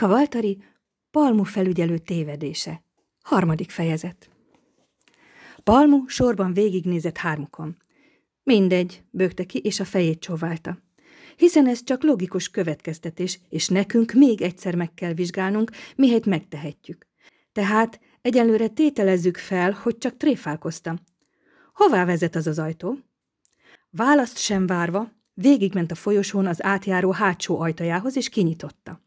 Mika Valtari Palmu felügyelő tévedése. Harmadik fejezet. Palmu sorban végignézett hármukon. Mindegy, bőgte ki, és a fejét csóválta. Hiszen ez csak logikus következtetés, és nekünk még egyszer meg kell vizsgálnunk, mihelyt megtehetjük. Tehát egyelőre tételezzük fel, hogy csak tréfálkoztam. Hová vezet az az ajtó? Választ sem várva, végigment a folyosón az átjáró hátsó ajtajához, és kinyitotta.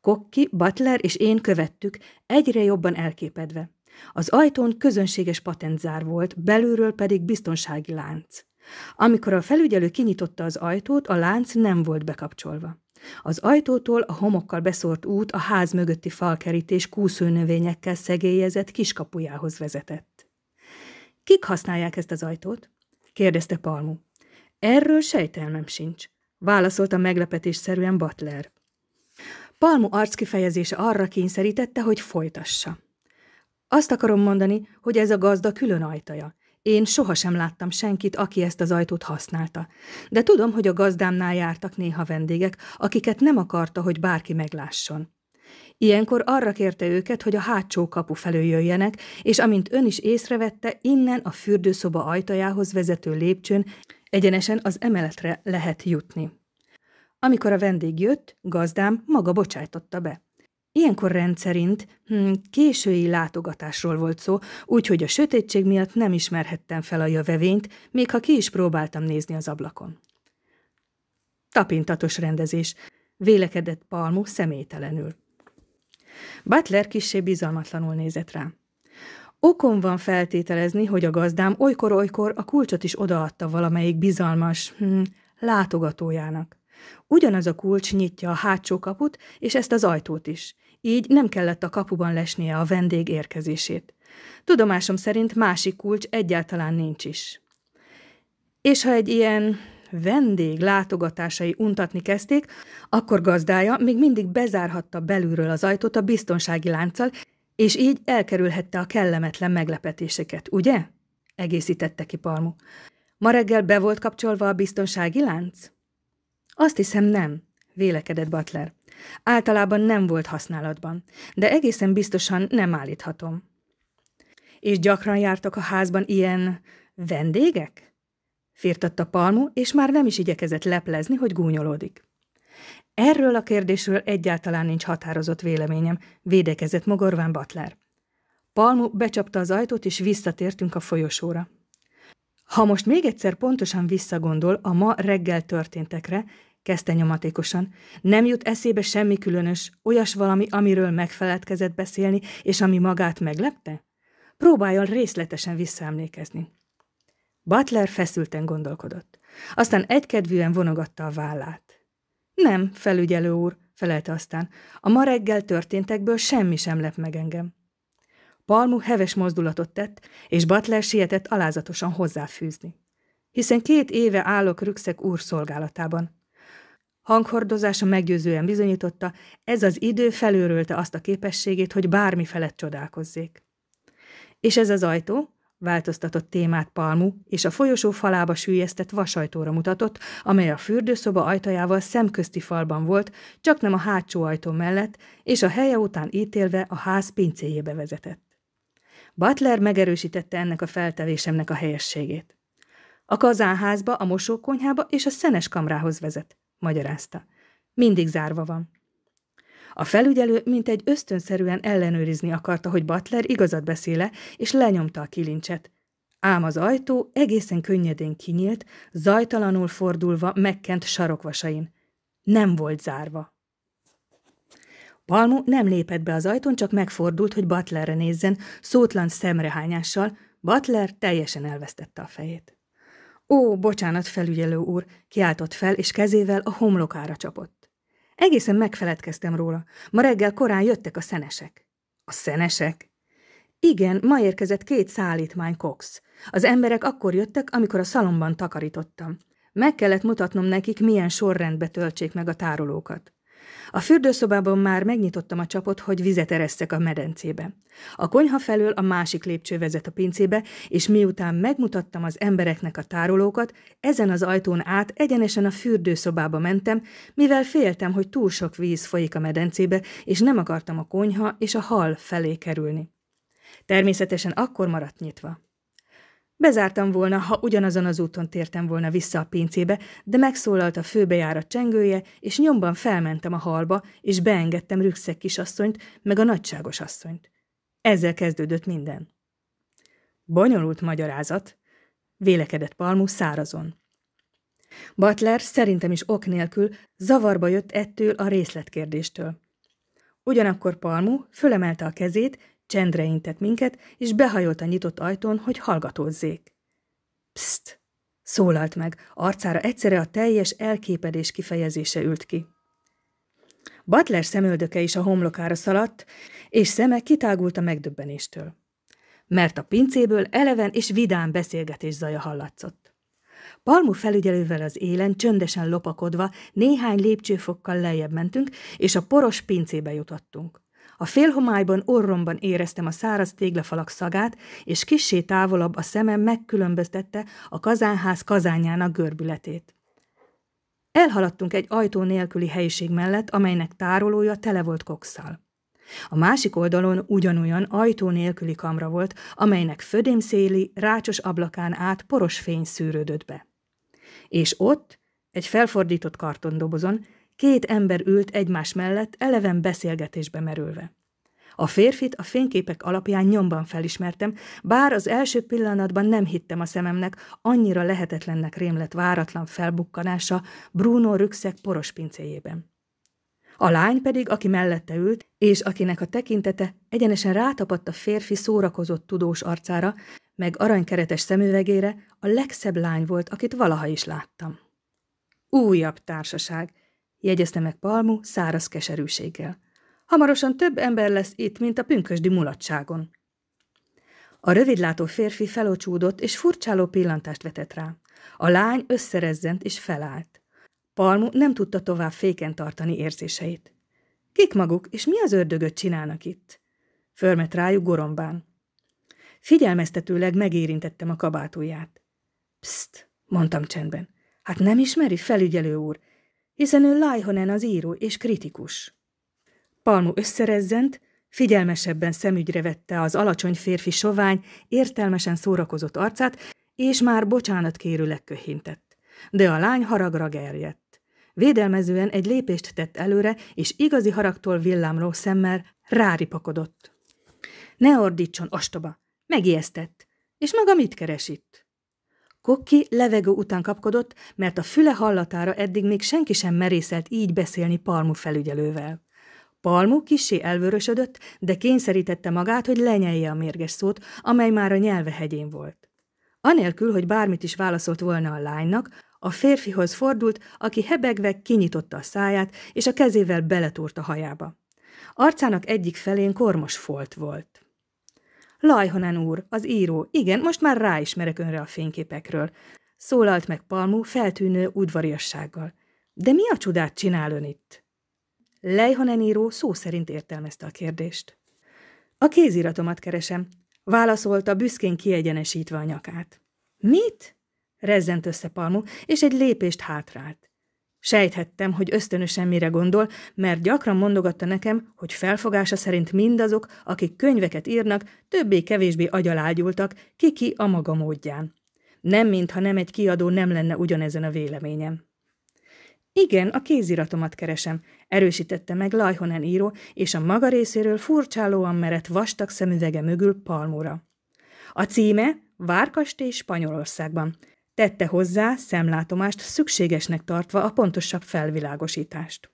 Kokki, Butler és én követtük, egyre jobban elképedve. Az ajtón közönséges patentzár volt, belülről pedig biztonsági lánc. Amikor a felügyelő kinyitotta az ajtót, a lánc nem volt bekapcsolva. Az ajtótól a homokkal beszórt út a ház mögötti falkerítés kúszőnövényekkel szegélyezett kiskapujához vezetett. Kik használják ezt az ajtót? kérdezte Palmu. Erről sejtelmem sincs, válaszolta meglepetésszerűen Butler. Palmu kifejezése arra kényszerítette, hogy folytassa. Azt akarom mondani, hogy ez a gazda külön ajtaja. Én sohasem láttam senkit, aki ezt az ajtót használta. De tudom, hogy a gazdámnál jártak néha vendégek, akiket nem akarta, hogy bárki meglásson. Ilyenkor arra kérte őket, hogy a hátsó kapu felől jöjjenek, és amint ön is észrevette, innen a fürdőszoba ajtajához vezető lépcsőn egyenesen az emeletre lehet jutni. Amikor a vendég jött, gazdám maga bocsájtotta be. Ilyenkor rendszerint hm, késői látogatásról volt szó, úgyhogy a sötétség miatt nem ismerhettem fel a javevényt, még ha ki is próbáltam nézni az ablakon. Tapintatos rendezés, vélekedett Palmu személytelenül. Butler kissé bizalmatlanul nézett rám. Okom van feltételezni, hogy a gazdám olykor-olykor a kulcsot is odaadta valamelyik bizalmas hm, látogatójának. Ugyanaz a kulcs nyitja a hátsó kaput, és ezt az ajtót is. Így nem kellett a kapuban lesnie a vendég érkezését. Tudomásom szerint másik kulcs egyáltalán nincs is. És ha egy ilyen vendég látogatásai untatni kezdték, akkor gazdája még mindig bezárhatta belülről az ajtót a biztonsági lánccal, és így elkerülhette a kellemetlen meglepetéseket, ugye? egészítette ki Palmu. Ma reggel be volt kapcsolva a biztonsági lánc? Azt hiszem nem, vélekedett Butler. Általában nem volt használatban, de egészen biztosan nem állíthatom. És gyakran jártak a házban ilyen vendégek? Firtatta Palmu, és már nem is igyekezett leplezni, hogy gúnyolódik. Erről a kérdésről egyáltalán nincs határozott véleményem, védekezett Mogorván Butler. Palmu becsapta az ajtót, és visszatértünk a folyosóra. Ha most még egyszer pontosan visszagondol a ma reggel történtekre, kezdte nyomatékosan, nem jut eszébe semmi különös, olyas valami, amiről megfeledkezett beszélni, és ami magát meglepte? Próbáljon részletesen visszaemlékezni. Butler feszülten gondolkodott. Aztán egykedvűen vonogatta a vállát. Nem, felügyelő úr, felelte aztán, a ma reggel történtekből semmi sem lep meg engem. Palmu heves mozdulatot tett, és Butler sietett alázatosan hozzáfűzni. Hiszen két éve állok Rükszek úr szolgálatában. Hanghordozása meggyőzően bizonyította, ez az idő felőrölte azt a képességét, hogy bármi felett csodálkozzék. És ez az ajtó, változtatott témát Palmu, és a folyosó falába sűjesztett vasajtóra mutatott, amely a fürdőszoba ajtajával szemközti falban volt, csak nem a hátsó ajtó mellett, és a helye után ítélve a ház pincéjébe vezetett. Butler megerősítette ennek a feltevésemnek a helyességét. A kazánházba, a mosókonyhába és a szenes kamrához vezet, magyarázta. Mindig zárva van. A felügyelő mintegy ösztönszerűen ellenőrizni akarta, hogy Butler igazat beszéle, és lenyomta a kilincset. Ám az ajtó egészen könnyedén kinyílt, zajtalanul fordulva megkent sarokvasain. Nem volt zárva. Palmu nem lépett be az ajtón, csak megfordult, hogy Butlerre nézzen, szótlan szemrehányással. Butler teljesen elvesztette a fejét. Ó, bocsánat, felügyelő úr, kiáltott fel, és kezével a homlokára csapott. Egészen megfeledkeztem róla. Ma reggel korán jöttek a szenesek. A szenesek? Igen, ma érkezett két szállítmány Cox. Az emberek akkor jöttek, amikor a szalomban takarítottam. Meg kellett mutatnom nekik, milyen sorrendbe töltsék meg a tárolókat. A fürdőszobában már megnyitottam a csapot, hogy vizet eresztek a medencébe. A konyha felől a másik lépcső vezet a pincébe, és miután megmutattam az embereknek a tárolókat, ezen az ajtón át egyenesen a fürdőszobába mentem, mivel féltem, hogy túl sok víz folyik a medencébe, és nem akartam a konyha és a hal felé kerülni. Természetesen akkor maradt nyitva. Bezártam volna, ha ugyanazon az úton tértem volna vissza a pincébe, de megszólalt a főbejárat csengője, és nyomban felmentem a halba, és beengedtem rükszek kisasszonyt, meg a nagyságos asszonyt. Ezzel kezdődött minden. Bonyolult magyarázat, vélekedett Palmu szárazon. Butler szerintem is ok nélkül zavarba jött ettől a részletkérdéstől. Ugyanakkor Palmu fölemelte a kezét, Csendre intett minket, és behajolt a nyitott ajtón, hogy hallgatózzék. Pszt! Szólalt meg, arcára egyszerre a teljes elképedés kifejezése ült ki. Butler szemöldöke is a homlokára szaladt, és szeme kitágult a megdöbbenéstől. Mert a pincéből eleven és vidám beszélgetés zaja hallatszott. Palmu felügyelővel az élen csöndesen lopakodva néhány lépcsőfokkal lejjebb mentünk, és a poros pincébe jutottunk. A félhomályban orromban éreztem a száraz téglafalak szagát, és kissé távolabb a szemem megkülönböztette a kazánház kazányának görbületét. Elhaladtunk egy ajtó nélküli helyiség mellett, amelynek tárolója tele volt kokszal. A másik oldalon ugyanolyan ajtó nélküli kamra volt, amelynek födémszéli, rácsos ablakán át poros fény szűrődött be. És ott, egy felfordított kartondobozon, Két ember ült egymás mellett, eleven beszélgetésbe merülve. A férfit a fényképek alapján nyomban felismertem, bár az első pillanatban nem hittem a szememnek, annyira lehetetlennek rémlett váratlan felbukkanása Bruno rükszek poros pincéjében. A lány pedig, aki mellette ült, és akinek a tekintete egyenesen rátapadt a férfi szórakozott tudós arcára, meg aranykeretes szemüvegére, a legszebb lány volt, akit valaha is láttam. Újabb társaság, jegyezte meg Palmu száraz keserűséggel. Hamarosan több ember lesz itt, mint a pünkösdi mulatságon. A rövidlátó férfi felocsúdott, és furcsáló pillantást vetett rá. A lány összerezzent és felállt. Palmu nem tudta tovább féken tartani érzéseit. Kik maguk, és mi az ördögöt csinálnak itt? Fölmet rájuk gorombán. Figyelmeztetőleg megérintettem a kabátóját. Pszt, mondtam csendben. Hát nem ismeri, felügyelő úr, hiszen ő Lajhonen az író és kritikus. Palmu összerezzent, figyelmesebben szemügyre vette az alacsony férfi sovány, értelmesen szórakozott arcát, és már bocsánat kérőleg köhintett. De a lány haragra gerjedt. Védelmezően egy lépést tett előre, és igazi haragtól villámló szemmel ráripakodott. Ne ordítson, ostoba! Megijesztett! És maga mit keres itt? Kokki levegő után kapkodott, mert a füle hallatára eddig még senki sem merészelt így beszélni Palmu felügyelővel. Palmu kisé elvörösödött, de kényszerítette magát, hogy lenyelje a mérges szót, amely már a nyelve hegyén volt. Anélkül, hogy bármit is válaszolt volna a lánynak, a férfihoz fordult, aki hebegve kinyitotta a száját, és a kezével beletúrt a hajába. Arcának egyik felén kormos folt volt. Lajhonen úr, az író, igen, most már ráismerek önre a fényképekről. Szólalt meg Palmú feltűnő udvariassággal. De mi a csodát csinál ön itt? Lejhonen író szó szerint értelmezte a kérdést. A kéziratomat keresem, válaszolta büszkén kiegyenesítve a nyakát. Mit? Rezzent össze Palmú, és egy lépést hátrált. Sejthettem, hogy ösztönösen mire gondol, mert gyakran mondogatta nekem, hogy felfogása szerint mindazok, akik könyveket írnak, többé-kevésbé agyalágyultak, kiki a maga módján. Nem mintha nem egy kiadó nem lenne ugyanezen a véleményem. Igen, a kéziratomat keresem, erősítette meg Lajhonen író, és a maga részéről furcsálóan merett vastag szemüvege mögül palmóra. A címe Várkastély Spanyolországban. Tette hozzá szemlátomást szükségesnek tartva a pontosabb felvilágosítást.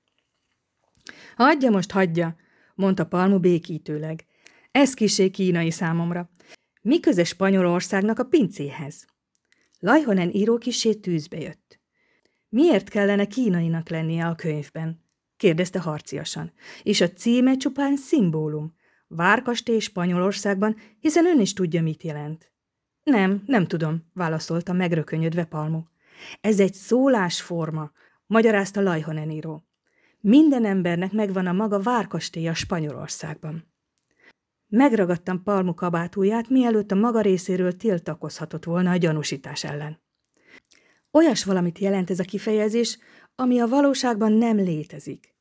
Hagyja most, hagyja, mondta Palmu békítőleg. Ez kisé kínai számomra. Mi köze Spanyolországnak a pincéhez? Lajhonen író kisé tűzbe jött. Miért kellene kínainak lennie a könyvben? kérdezte harciasan. És a címe csupán szimbólum. Várkastély Spanyolországban, hiszen ön is tudja, mit jelent. Nem, nem tudom, válaszolta megrökönyödve Palmu. Ez egy szólásforma, magyarázta Lajhonen író. Minden embernek megvan a maga várkastéja Spanyolországban. Megragadtam Palmu kabátúját, mielőtt a maga részéről tiltakozhatott volna a gyanúsítás ellen. Olyas valamit jelent ez a kifejezés, ami a valóságban nem létezik.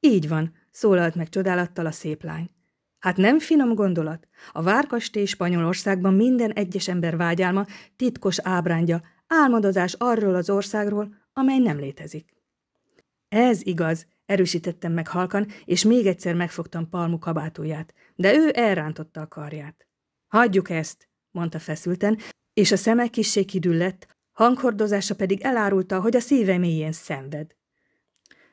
Így van, szólalt meg csodálattal a szép lány. Hát nem finom gondolat? A várkastély Spanyolországban minden egyes ember vágyálma titkos ábrándja, álmodozás arról az országról, amely nem létezik. Ez igaz, erősítettem meg halkan, és még egyszer megfogtam Palmu kabátóját, de ő elrántotta a karját. Hagyjuk ezt, mondta feszülten, és a szeme kissé kidüllett, hanghordozása pedig elárulta, hogy a szíve mélyén szenved.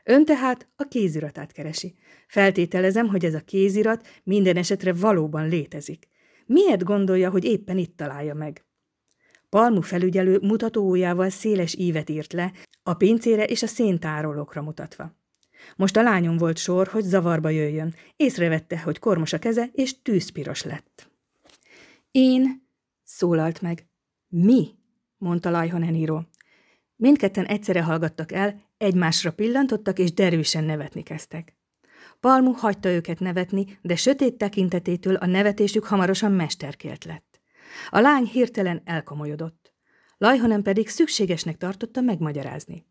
Ön tehát a kéziratát keresi. Feltételezem, hogy ez a kézirat minden esetre valóban létezik. Miért gondolja, hogy éppen itt találja meg? Palmu felügyelő mutatóujjával széles ívet írt le, a pincére és a széntárolókra mutatva. Most a lányom volt sor, hogy zavarba jöjjön. Észrevette, hogy kormos a keze, és tűzpiros lett. Én, szólalt meg. Mi? mondta Lajhon Eniro. Mindketten egyszerre hallgattak el, egymásra pillantottak, és derűsen nevetni kezdtek. Palmu hagyta őket nevetni, de sötét tekintetétől a nevetésük hamarosan mesterkélt lett. A lány hirtelen elkomolyodott. Lajhonen pedig szükségesnek tartotta megmagyarázni.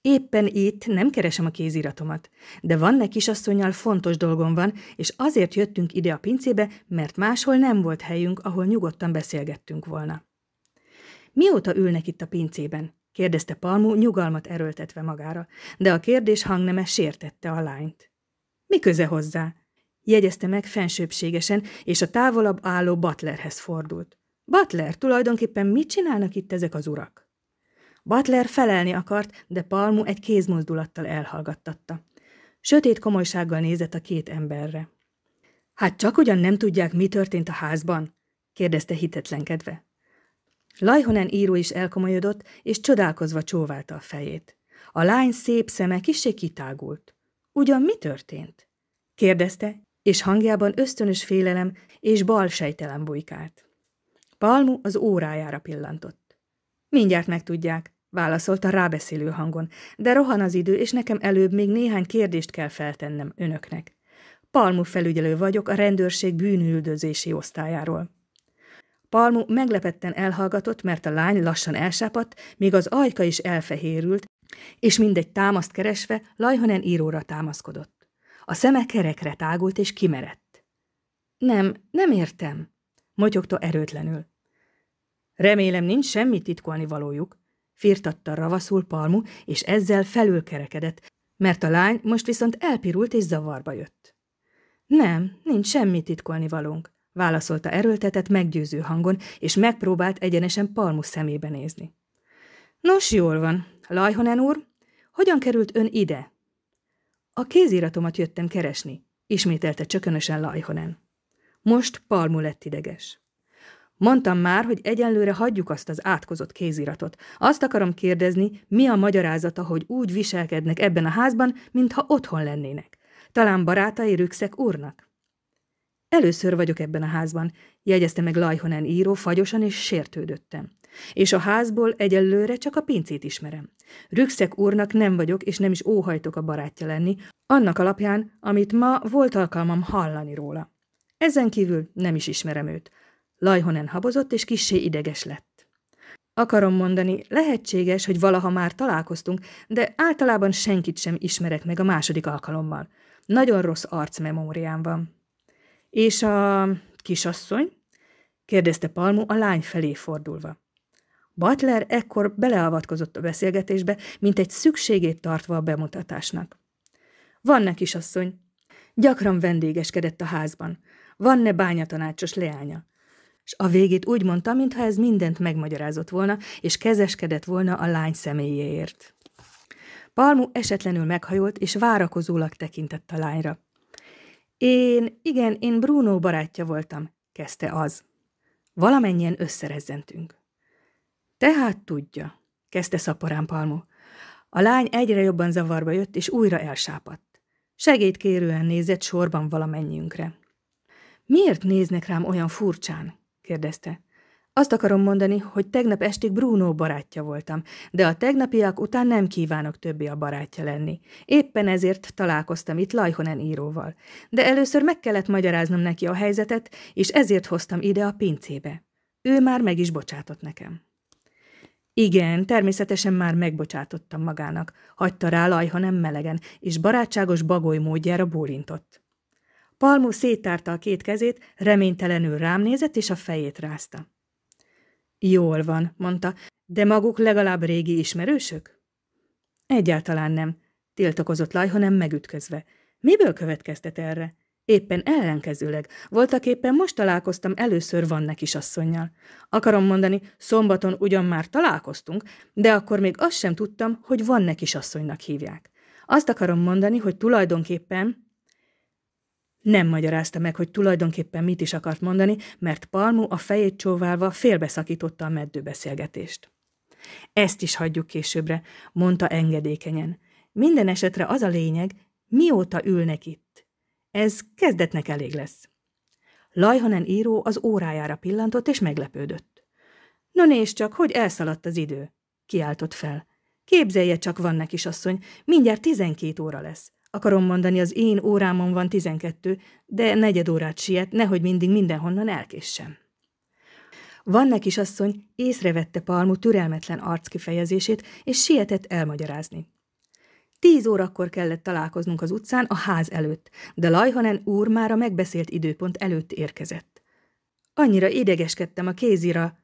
Éppen itt nem keresem a kéziratomat, de van neki kisasszonyjal fontos dolgom van, és azért jöttünk ide a pincébe, mert máshol nem volt helyünk, ahol nyugodtan beszélgettünk volna. Mióta ülnek itt a pincében? kérdezte Palmu nyugalmat erőltetve magára, de a kérdés hangneme sértette a lányt. Mi köze hozzá? Jegyezte meg fensőbségesen, és a távolabb álló Butlerhez fordult. Butler, tulajdonképpen mit csinálnak itt ezek az urak? Butler felelni akart, de Palmu egy kézmozdulattal elhallgattatta. Sötét komolysággal nézett a két emberre. Hát csak ugyan nem tudják, mi történt a házban? kérdezte hitetlenkedve. Lajhonen író is elkomolyodott, és csodálkozva csóválta a fejét. A lány szép szeme kisé kitágult. Ugyan mi történt? kérdezte, és hangjában ösztönös félelem és balsejtelen bujkált. Palmu az órájára pillantott. Mindjárt megtudják, válaszolta rábeszélő hangon, de rohan az idő, és nekem előbb még néhány kérdést kell feltennem önöknek. Palmu felügyelő vagyok a rendőrség bűnüldözési osztályáról. Palmu meglepetten elhallgatott, mert a lány lassan elsápadt, még az ajka is elfehérült, és mindegy támaszt keresve Lajhonen íróra támaszkodott. A szeme kerekre tágult és kimerett. Nem, nem értem, motyogta erőtlenül. Remélem nincs semmi titkolni valójuk, firtatta ravaszul Palmu, és ezzel felülkerekedett, mert a lány most viszont elpirult és zavarba jött. Nem, nincs semmi titkolni valónk, válaszolta erőltetett meggyőző hangon, és megpróbált egyenesen Palmu szemébe nézni. Nos, jól van, Lajhonen úr, hogyan került ön ide? A kéziratomat jöttem keresni, ismételte csökönösen Lajhonen. Most Palmu lett ideges. Mondtam már, hogy egyenlőre hagyjuk azt az átkozott kéziratot. Azt akarom kérdezni, mi a magyarázata, hogy úgy viselkednek ebben a házban, mintha otthon lennének. Talán barátai rükszek úrnak? Először vagyok ebben a házban, jegyezte meg Lajhonen író, fagyosan és sértődöttem. És a házból egyelőre csak a pincét ismerem. Rükszek úrnak nem vagyok, és nem is óhajtok a barátja lenni, annak alapján, amit ma volt alkalmam hallani róla. Ezen kívül nem is ismerem őt. Lajhonen habozott, és kissé ideges lett. Akarom mondani, lehetséges, hogy valaha már találkoztunk, de általában senkit sem ismerek meg a második alkalommal. Nagyon rossz arcmemóriám van. És a kisasszony? kérdezte Palmu a lány felé fordulva. Butler ekkor beleavatkozott a beszélgetésbe, mint egy szükségét tartva a bemutatásnak. Van is asszony. Gyakran vendégeskedett a házban. Van ne bányatanácsos leánya. És a végét úgy mondta, mintha ez mindent megmagyarázott volna, és kezeskedett volna a lány személyéért. Palmu esetlenül meghajolt, és várakozólag tekintett a lányra. Én, igen, én Bruno barátja voltam, kezdte az. Valamennyien összerezzentünk. Tehát tudja, kezdte szaporán Palmó. A lány egyre jobban zavarba jött, és újra elsápadt. Segélyt kérően nézett sorban valamennyiünkre. Miért néznek rám olyan furcsán? kérdezte. Azt akarom mondani, hogy tegnap estig Bruno barátja voltam, de a tegnapiak után nem kívánok többé a barátja lenni. Éppen ezért találkoztam itt Lajhonen íróval. De először meg kellett magyaráznom neki a helyzetet, és ezért hoztam ide a pincébe. Ő már meg is bocsátott nekem. Igen, természetesen már megbocsátottam magának. Hagyta rá ha nem melegen, és barátságos bagoly módjára bólintott. Palmu széttárta a két kezét, reménytelenül rám nézett, és a fejét rázta. Jól van, mondta, de maguk legalább régi ismerősök? Egyáltalán nem, tiltakozott Lajha nem megütközve. Miből következtet erre? Éppen ellenkezőleg, voltak éppen most találkoztam először Van neki asszonynal. Akarom mondani, szombaton ugyan már találkoztunk, de akkor még azt sem tudtam, hogy Van neki asszonynak hívják. Azt akarom mondani, hogy tulajdonképpen... Nem magyarázta meg, hogy tulajdonképpen mit is akart mondani, mert Palmu a fejét csóválva félbeszakította a meddőbeszélgetést. Ezt is hagyjuk későbbre, mondta engedékenyen. Minden esetre az a lényeg, mióta ülnek itt. Ez kezdetnek elég lesz. Lajhanen író az órájára pillantott, és meglepődött. No nézd csak, hogy elszaladt az idő, kiáltott fel. Képzelje csak, van neki asszony, mindjárt tizenkét óra lesz. Akarom mondani, az én órámon van tizenkettő, de negyed órát siet, nehogy mindig mindenhonnan elkéssem. Van is asszony észrevette Palmu türelmetlen arckifejezését, és sietett elmagyarázni. Tíz órakor kellett találkoznunk az utcán a ház előtt, de Lajhanen úr már a megbeszélt időpont előtt érkezett. Annyira idegeskedtem a kézira,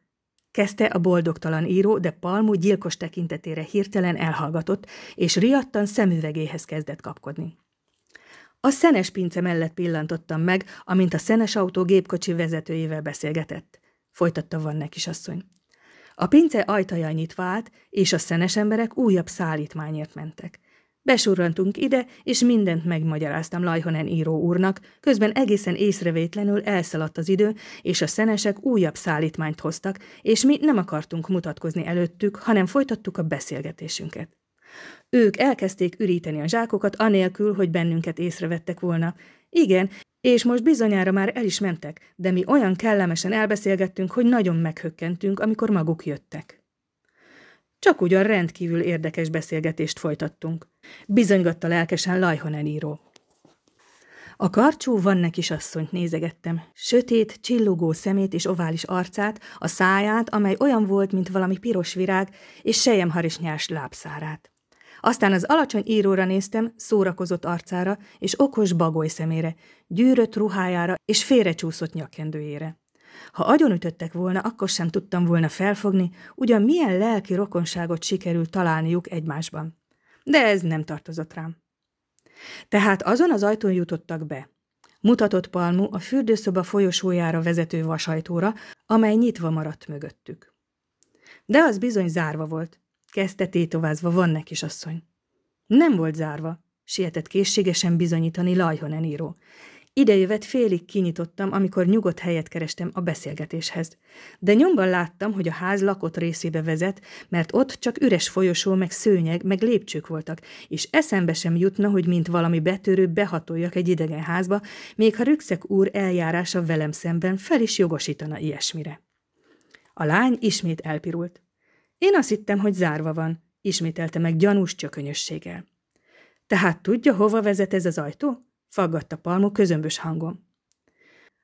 kezdte a boldogtalan író, de Palmú gyilkos tekintetére hirtelen elhallgatott, és riadtan szemüvegéhez kezdett kapkodni. A szenes pince mellett pillantottam meg, amint a szenes autó gépkocsi vezetőjével beszélgetett. Folytatta Van asszony. A pince ajtaja nyitva állt, és a szenes emberek újabb szállítmányért mentek. Besurrantunk ide, és mindent megmagyaráztam Lajhonen író úrnak, közben egészen észrevétlenül elszaladt az idő, és a szenesek újabb szállítmányt hoztak, és mi nem akartunk mutatkozni előttük, hanem folytattuk a beszélgetésünket. Ők elkezdték üríteni a zsákokat, anélkül, hogy bennünket észrevettek volna. Igen, és most bizonyára már el is mentek, de mi olyan kellemesen elbeszélgettünk, hogy nagyon meghökkentünk, amikor maguk jöttek. Csak ugyan rendkívül érdekes beszélgetést folytattunk. Bizonygatta lelkesen Lajhonen író. A karcsú neki asszonyt nézegettem. Sötét, csillogó szemét és ovális arcát, a száját, amely olyan volt, mint valami piros virág, és sejemharisnyás lábszárát. Aztán az alacsony íróra néztem, szórakozott arcára és okos bagoly szemére, gyűrött ruhájára és félrecsúszott nyakkendőjére. Ha agyonütöttek volna, akkor sem tudtam volna felfogni, ugyan milyen lelki rokonságot sikerült találniuk egymásban de ez nem tartozott rám. Tehát azon az ajtón jutottak be. Mutatott Palmu a fürdőszoba folyosójára vezető vasajtóra, amely nyitva maradt mögöttük. De az bizony zárva volt. Kezdte tétovázva neki asszony. Nem volt zárva, sietett készségesen bizonyítani Lajhonen író, Idejövet félig kinyitottam, amikor nyugodt helyet kerestem a beszélgetéshez. De nyomban láttam, hogy a ház lakott részébe vezet, mert ott csak üres folyosó, meg szőnyeg, meg lépcsők voltak, és eszembe sem jutna, hogy mint valami betörő behatoljak egy idegen házba, még ha Rükszek úr eljárása velem szemben fel is jogosítana ilyesmire. A lány ismét elpirult. Én azt hittem, hogy zárva van, ismételte meg gyanús csökönyösséggel. Tehát tudja, hova vezet ez az ajtó? faggatta Palmu közömbös hangon.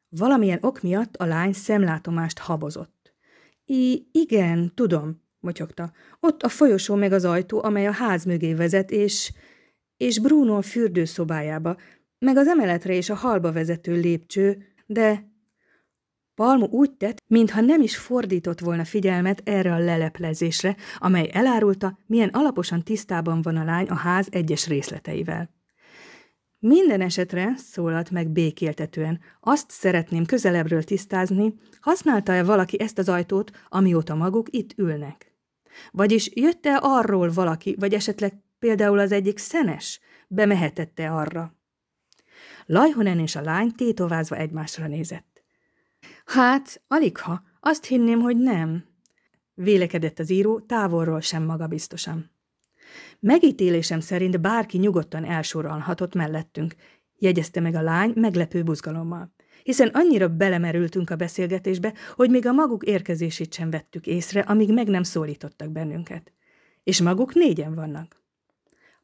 Valamilyen ok miatt a lány szemlátomást habozott. I igen, tudom, motyogta. Ott a folyosó meg az ajtó, amely a ház mögé vezet, és... és Bruno a fürdőszobájába, meg az emeletre és a halba vezető lépcső, de... Palmu úgy tett, mintha nem is fordított volna figyelmet erre a leleplezésre, amely elárulta, milyen alaposan tisztában van a lány a ház egyes részleteivel. Minden esetre, szólalt meg békéltetően, azt szeretném közelebbről tisztázni, használta-e valaki ezt az ajtót, amióta maguk itt ülnek? Vagyis jött-e arról valaki, vagy esetleg például az egyik szenes, bemehetette arra? Lajhonen és a lány tétovázva egymásra nézett. Hát, aligha, azt hinném, hogy nem, vélekedett az író távolról sem magabiztosan. Megítélésem szerint bárki nyugodtan elsorolhatott mellettünk, jegyezte meg a lány meglepő buzgalommal hiszen annyira belemerültünk a beszélgetésbe, hogy még a maguk érkezését sem vettük észre, amíg meg nem szólítottak bennünket. És maguk négyen vannak.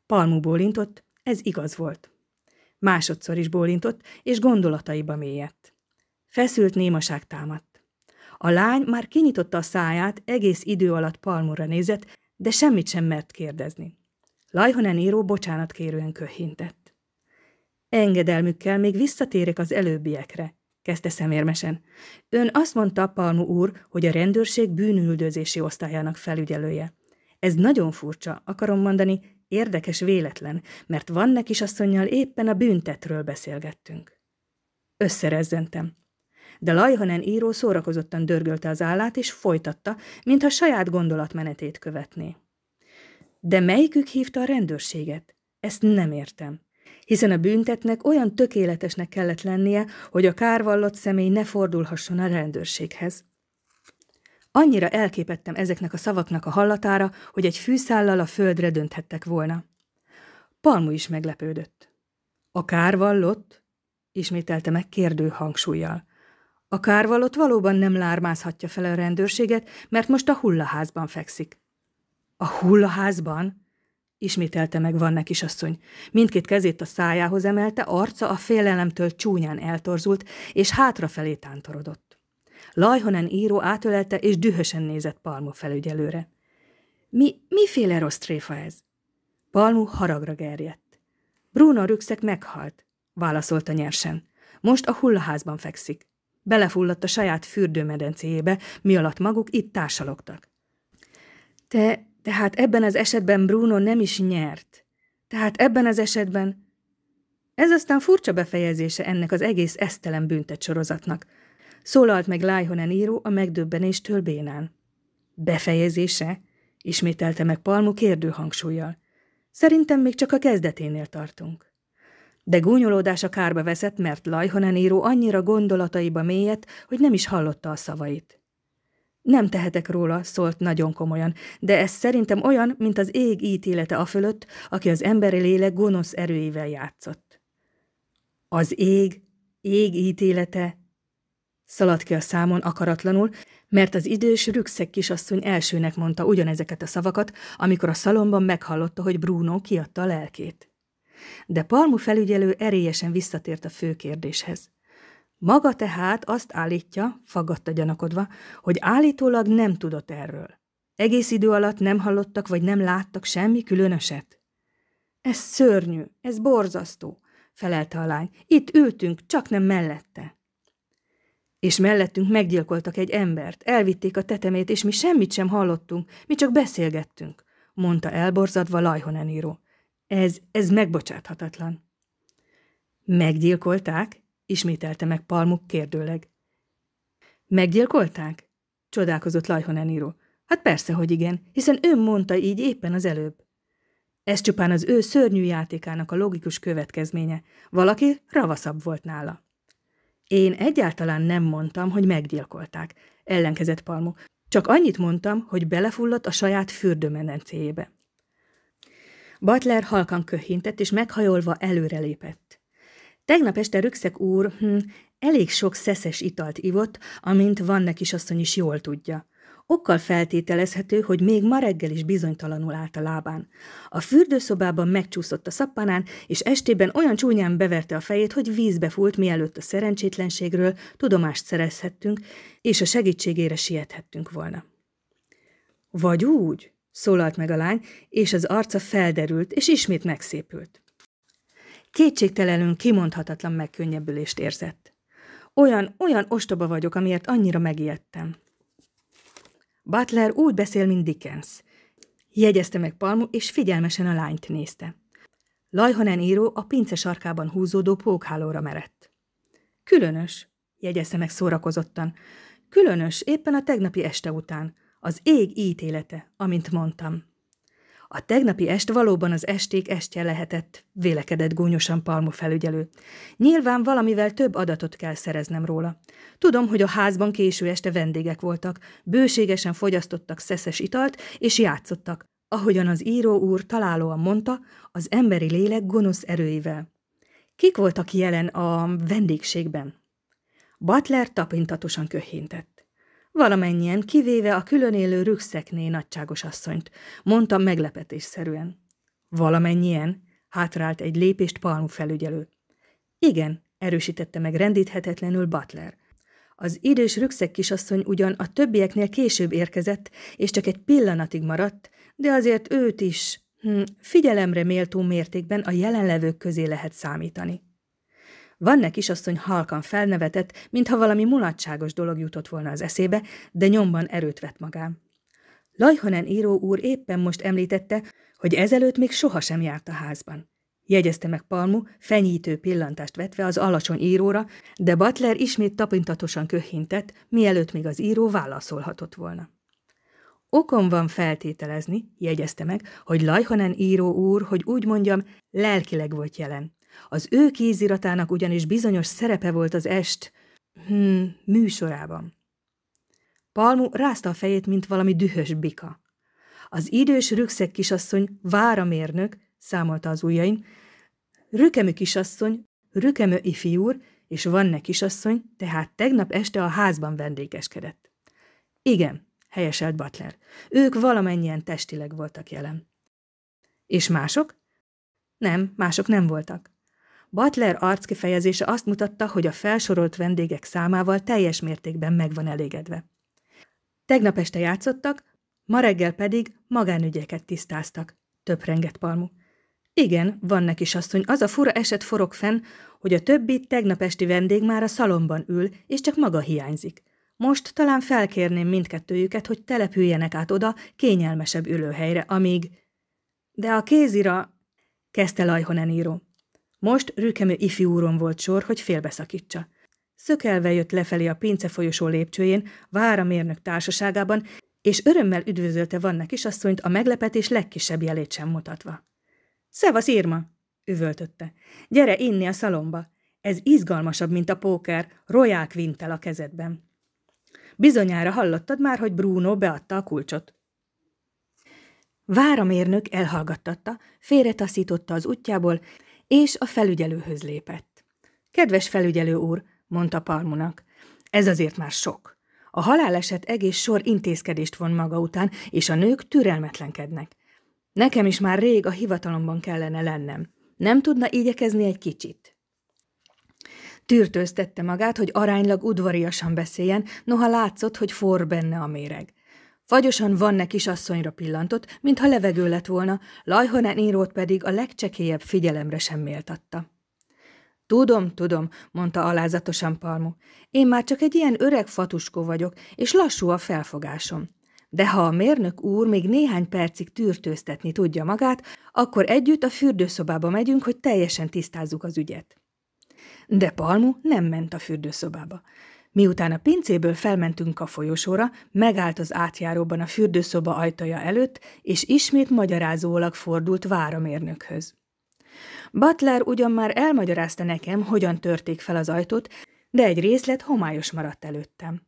Palmú bólintott, ez igaz volt. Másodszor is bólintott, és gondolataiba mélyedt. Feszült némaság támadt. A lány már kinyitotta a száját, egész idő alatt Palmúra nézett, de semmit sem mert kérdezni. Lajhonen író bocsánatkérően köhintett. Engedelmükkel még visszatérek az előbbiekre, kezdte szemérmesen. Ön azt mondta, Palmu úr, hogy a rendőrség bűnüldözési osztályának felügyelője. Ez nagyon furcsa, akarom mondani, érdekes véletlen, mert Vannek is asszonynal éppen a büntetről beszélgettünk. Összerezzentem de Lajhanen író szórakozottan dörgölte az állát, és folytatta, mintha saját gondolatmenetét követné. De melyikük hívta a rendőrséget? Ezt nem értem. Hiszen a büntetnek olyan tökéletesnek kellett lennie, hogy a kárvallott személy ne fordulhasson a rendőrséghez. Annyira elképettem ezeknek a szavaknak a hallatára, hogy egy fűszállal a földre dönthettek volna. Palmu is meglepődött. A kárvallott? ismételte meg kérdő hangsúlyjal. A kárvalott valóban nem lármázhatja fel a rendőrséget, mert most a hullaházban fekszik. A hullaházban? Ismételte meg neki asszony. Mindkét kezét a szájához emelte, arca a félelemtől csúnyán eltorzult, és hátrafelé tántorodott. Lajhonen író átölelte, és dühösen nézett Palmu felügyelőre. Mi, miféle rossz tréfa ez? Palmu haragra gerjedt. Bruno rükszek meghalt, válaszolta nyersen. Most a hullaházban fekszik. Belefulladt a saját fürdőmedencéjébe, mi alatt maguk itt társalogtak. Te, tehát ebben az esetben Bruno nem is nyert. Tehát ebben az esetben... Ez aztán furcsa befejezése ennek az egész esztelen büntet sorozatnak. Szólalt meg Lájhonen író a megdöbbenéstől bénán. Befejezése? Ismételte meg Palmu kérdő hangsúlyjal. Szerintem még csak a kezdeténél tartunk. De gúnyolódása kárba veszett, mert Lajhonen író annyira gondolataiba mélyett, hogy nem is hallotta a szavait. Nem tehetek róla, szólt nagyon komolyan, de ez szerintem olyan, mint az ég ítélete a fölött, aki az emberi lélek gonosz erőivel játszott. Az ég, ég ítélete? Szaladt ki a számon akaratlanul, mert az idős rükszek kisasszony elsőnek mondta ugyanezeket a szavakat, amikor a szalomban meghallotta, hogy Bruno kiadta a lelkét. De Palmu felügyelő erélyesen visszatért a fő kérdéshez. Maga tehát azt állítja, faggatta gyanakodva, hogy állítólag nem tudott erről. Egész idő alatt nem hallottak vagy nem láttak semmi különöset. Ez szörnyű, ez borzasztó, felelte a lány. Itt ültünk, csak nem mellette. És mellettünk meggyilkoltak egy embert, elvitték a tetemét, és mi semmit sem hallottunk, mi csak beszélgettünk, mondta elborzadva Lajhonen író. Ez, ez megbocsáthatatlan. Meggyilkolták? ismételte meg Palmuk kérdőleg. Meggyilkolták? csodálkozott Lajhonen író. Hát persze, hogy igen, hiszen ön mondta így éppen az előbb. Ez csupán az ő szörnyű játékának a logikus következménye. Valaki ravaszabb volt nála. Én egyáltalán nem mondtam, hogy meggyilkolták, ellenkezett Palmuk. Csak annyit mondtam, hogy belefulladt a saját fürdőmenencéjébe. Butler halkan köhintett, és meghajolva előrelépett. Tegnap este Rükszek úr hm, elég sok szeszes italt ivott, amint Van is asszony is jól tudja. Okkal feltételezhető, hogy még ma reggel is bizonytalanul állt a lábán. A fürdőszobában megcsúszott a szappanán, és estében olyan csúnyán beverte a fejét, hogy vízbe fúlt, mielőtt a szerencsétlenségről tudomást szerezhettünk, és a segítségére siethettünk volna. Vagy úgy? szólalt meg a lány, és az arca felderült, és ismét megszépült. Kétségtelenül kimondhatatlan megkönnyebbülést érzett. Olyan, olyan ostoba vagyok, amiért annyira megijedtem. Butler úgy beszél, mint Dickens. Jegyezte meg Palmu, és figyelmesen a lányt nézte. Lajhanen író a pince sarkában húzódó pókhálóra merett. Különös, jegyezte meg szórakozottan. Különös, éppen a tegnapi este után – az ég ítélete, amint mondtam. A tegnapi est valóban az esték estje lehetett, vélekedett gúnyosan Palmu felügyelő. Nyilván valamivel több adatot kell szereznem róla. Tudom, hogy a házban késő este vendégek voltak, bőségesen fogyasztottak szeszes italt és játszottak. Ahogyan az író úr találóan mondta, az emberi lélek gonosz erőivel. Kik voltak jelen a vendégségben? Butler tapintatosan köhintett valamennyien, kivéve a külön élő rükszekné nagyságos asszonyt, mondta meglepetésszerűen. Valamennyien? Hátrált egy lépést palmú felügyelő. Igen, erősítette meg rendíthetetlenül Butler. Az idős rükszek kisasszony ugyan a többieknél később érkezett, és csak egy pillanatig maradt, de azért őt is hm, figyelemre méltó mértékben a jelenlevők közé lehet számítani. Vanne kisasszony halkan felnevetett, mintha valami mulatságos dolog jutott volna az eszébe, de nyomban erőt vett magán. Lajhonen író úr éppen most említette, hogy ezelőtt még sohasem járt a házban. Jegyezte meg Palmu, fenyítő pillantást vetve az alacsony íróra, de Butler ismét tapintatosan köhintett, mielőtt még az író válaszolhatott volna. Okom van feltételezni, jegyezte meg, hogy Lajhonen író úr, hogy úgy mondjam, lelkileg volt jelen. Az ő kéziratának ugyanis bizonyos szerepe volt az est, hmm, műsorában. Palmu rázta a fejét, mint valami dühös bika. Az idős rükszek kisasszony, váramérnök, számolta az ujjain, rükemű kisasszony, rükemő ifjúr és Vanne kisasszony, tehát tegnap este a házban vendégeskedett. Igen, helyeselt Butler. Ők valamennyien testileg voltak jelen. És mások? Nem, mások nem voltak. Butler arckifejezése azt mutatta, hogy a felsorolt vendégek számával teljes mértékben meg van elégedve. Tegnap este játszottak, ma reggel pedig magánügyeket tisztáztak, töprengett Palmu. Igen, van neki asszony, az a fura eset forog fenn, hogy a többi tegnap esti vendég már a szalomban ül, és csak maga hiányzik. Most talán felkérném mindkettőjüket, hogy települjenek át oda kényelmesebb ülőhelyre, amíg... De a kézira... kezdte Lajhonen író. Most rükemű ifjúúron volt sor, hogy félbeszakítsa. Szökelve jött lefelé a pince folyosó lépcsőjén, mérnök társaságában, és örömmel üdvözölte vannak is asszonyt a meglepetés legkisebb jelét sem mutatva. – Szevasz, Irma! – üvöltötte. – Gyere inni a szalomba! Ez izgalmasabb, mint a póker, roják vintel a kezedben. Bizonyára hallottad már, hogy Bruno beadta a kulcsot. Váramérnök elhallgattatta, félretaszította az útjából, és a felügyelőhöz lépett. Kedves felügyelő úr, mondta Palmunak, ez azért már sok. A haláleset egész sor intézkedést von maga után, és a nők türelmetlenkednek. Nekem is már rég a hivatalomban kellene lennem. Nem tudna igyekezni egy kicsit. Tűrtőztette magát, hogy aránylag udvariasan beszéljen, noha látszott, hogy forr benne a méreg. Fagyosan Vanne kisasszonyra pillantott, mintha levegő lett volna, Lajhonen írót pedig a legcsekélyebb figyelemre sem méltatta. Tudom, tudom, mondta alázatosan Palmu. Én már csak egy ilyen öreg fatuskó vagyok, és lassú a felfogásom. De ha a mérnök úr még néhány percig tűrtőztetni tudja magát, akkor együtt a fürdőszobába megyünk, hogy teljesen tisztázzuk az ügyet. De Palmu nem ment a fürdőszobába. Miután a pincéből felmentünk a folyosóra, megállt az átjáróban a fürdőszoba ajtaja előtt, és ismét magyarázólag fordult váramérnökhöz. Butler ugyan már elmagyarázta nekem, hogyan törték fel az ajtót, de egy részlet homályos maradt előttem.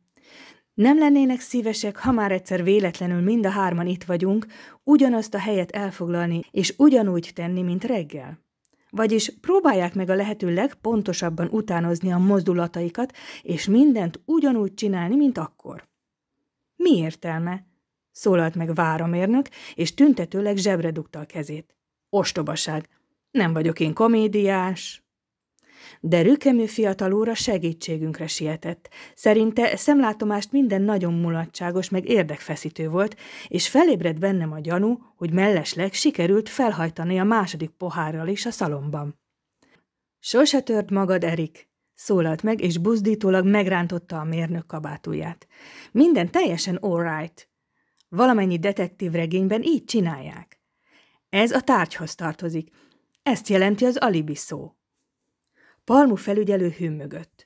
Nem lennének szívesek, ha már egyszer véletlenül mind a hárman itt vagyunk, ugyanazt a helyet elfoglalni és ugyanúgy tenni, mint reggel? vagyis próbálják meg a lehető legpontosabban utánozni a mozdulataikat, és mindent ugyanúgy csinálni, mint akkor. Mi értelme? Szólalt meg váramérnök, és tüntetőleg zsebre dugta a kezét. Ostobaság! Nem vagyok én komédiás, de rükemű fiatal óra segítségünkre sietett. Szerinte szemlátomást minden nagyon mulatságos, meg érdekfeszítő volt, és felébredt bennem a gyanú, hogy mellesleg sikerült felhajtani a második pohárral is a szalomban. Sose tört magad, Erik, szólalt meg, és buzdítólag megrántotta a mérnök kabátúját. Minden teljesen all right. Valamennyi detektív regényben így csinálják. Ez a tárgyhoz tartozik. Ezt jelenti az alibi szó. Palmu felügyelő hümmögött.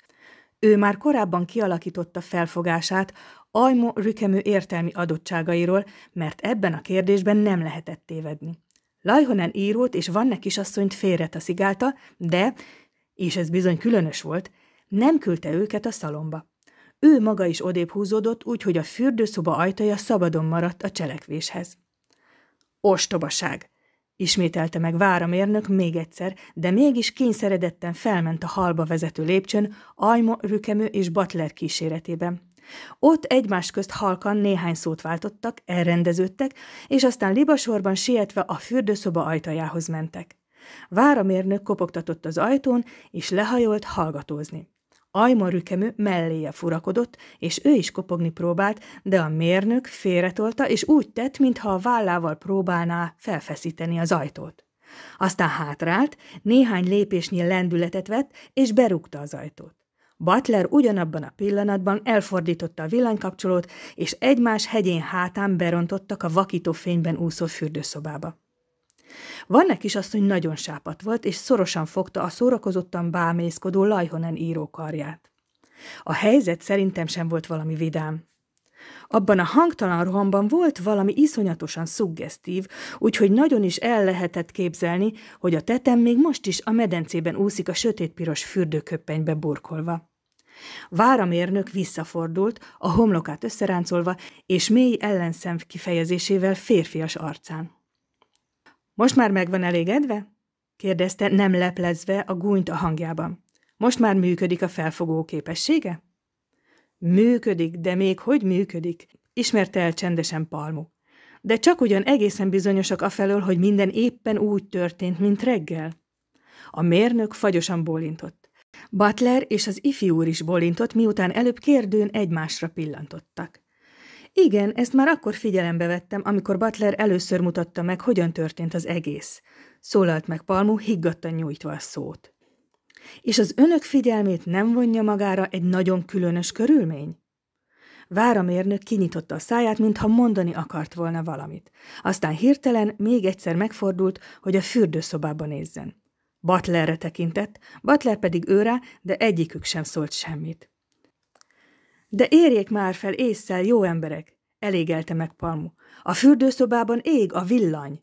Ő már korábban kialakította felfogását Ajmo Rükemű értelmi adottságairól, mert ebben a kérdésben nem lehetett tévedni. Lajhonen írót és Vanne kisasszonyt szigálta, de, és ez bizony különös volt, nem küldte őket a szalomba. Ő maga is odébb húzódott, úgyhogy a fürdőszoba ajtaja szabadon maradt a cselekvéshez. Ostobaság! Ismételte meg váramérnök még egyszer, de mégis kényszeredetten felment a halba vezető lépcsőn, Ajmo, Rükemő és Butler kíséretében. Ott egymás közt halkan néhány szót váltottak, elrendeződtek, és aztán libasorban sietve a fürdőszoba ajtajához mentek. Váramérnök kopogtatott az ajtón, és lehajolt hallgatózni rükemű melléje furakodott, és ő is kopogni próbált, de a mérnök félretolta, és úgy tett, mintha a vállával próbálná felfeszíteni az ajtót. Aztán hátrált, néhány lépésnyi lendületet vett, és berúgta az ajtót. Butler ugyanabban a pillanatban elfordította a villanykapcsolót, és egymás hegyén hátán berontottak a vakító fényben úszó fürdőszobába azt, kisasszony nagyon sápat volt, és szorosan fogta a szórakozottan bámészkodó Lajhonen író karját. A helyzet szerintem sem volt valami vidám. Abban a hangtalan rohamban volt valami iszonyatosan szuggesztív, úgyhogy nagyon is el lehetett képzelni, hogy a tetem még most is a medencében úszik a sötétpiros fürdőköppenybe burkolva. Váramérnök visszafordult, a homlokát összeráncolva és mély ellenszem kifejezésével férfias arcán. Most már megvan elégedve? kérdezte, nem leplezve a gúnyt a hangjában. Most már működik a felfogó képessége? Működik, de még hogy működik, ismerte el csendesen Palmu. De csak ugyan egészen bizonyosak afelől, hogy minden éppen úgy történt, mint reggel. A mérnök fagyosan bólintott. Butler és az Ifjú úr is bólintott, miután előbb kérdőn egymásra pillantottak. Igen, ezt már akkor figyelembe vettem, amikor Butler először mutatta meg, hogyan történt az egész. Szólalt meg Palmu, higgadtan nyújtva a szót. És az önök figyelmét nem vonja magára egy nagyon különös körülmény? Váramérnök kinyitotta a száját, mintha mondani akart volna valamit. Aztán hirtelen még egyszer megfordult, hogy a fürdőszobába nézzen. Butlerre tekintett, Butler pedig őre, de egyikük sem szólt semmit. De érjék már fel észszel, jó emberek! elégelte meg Palmu. A fürdőszobában ég a villany.